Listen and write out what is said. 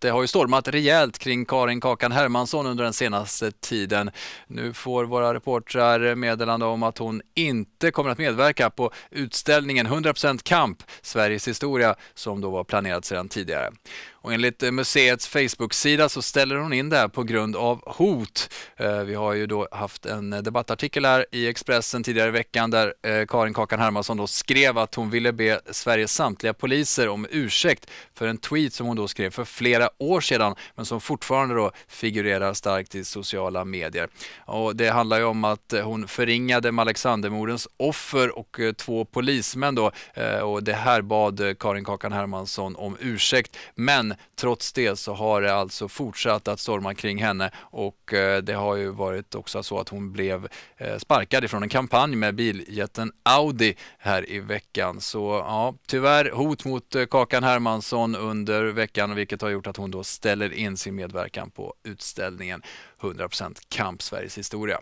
Det har ju stormat rejält kring Karin Kakan Hermansson under den senaste tiden. Nu får våra reportrar meddelande om att hon inte kommer att medverka på utställningen 100% kamp, Sveriges historia, som då var planerad sedan tidigare. Och enligt museets Facebook-sida så ställer hon in det här på grund av hot. Eh, vi har ju då haft en debattartikel här i Expressen tidigare i veckan där eh, Karin Kakan Hermansson då skrev att hon ville be Sveriges samtliga poliser om ursäkt för en tweet som hon då skrev för flera några år sedan men som fortfarande då figurerar starkt i sociala medier. Och det handlar ju om att eh, hon förringade Alexandermordens offer och eh, två polismän då eh, och det här bad Karin Kakan Hermansson om ursäkt men trots det så har det alltså fortsatt att storma kring henne och det har ju varit också så att hon blev sparkad ifrån en kampanj med biljätten Audi här i veckan. Så ja, tyvärr hot mot Kakan Hermansson under veckan vilket har gjort att hon då ställer in sin medverkan på utställningen 100% Kamp Sveriges historia.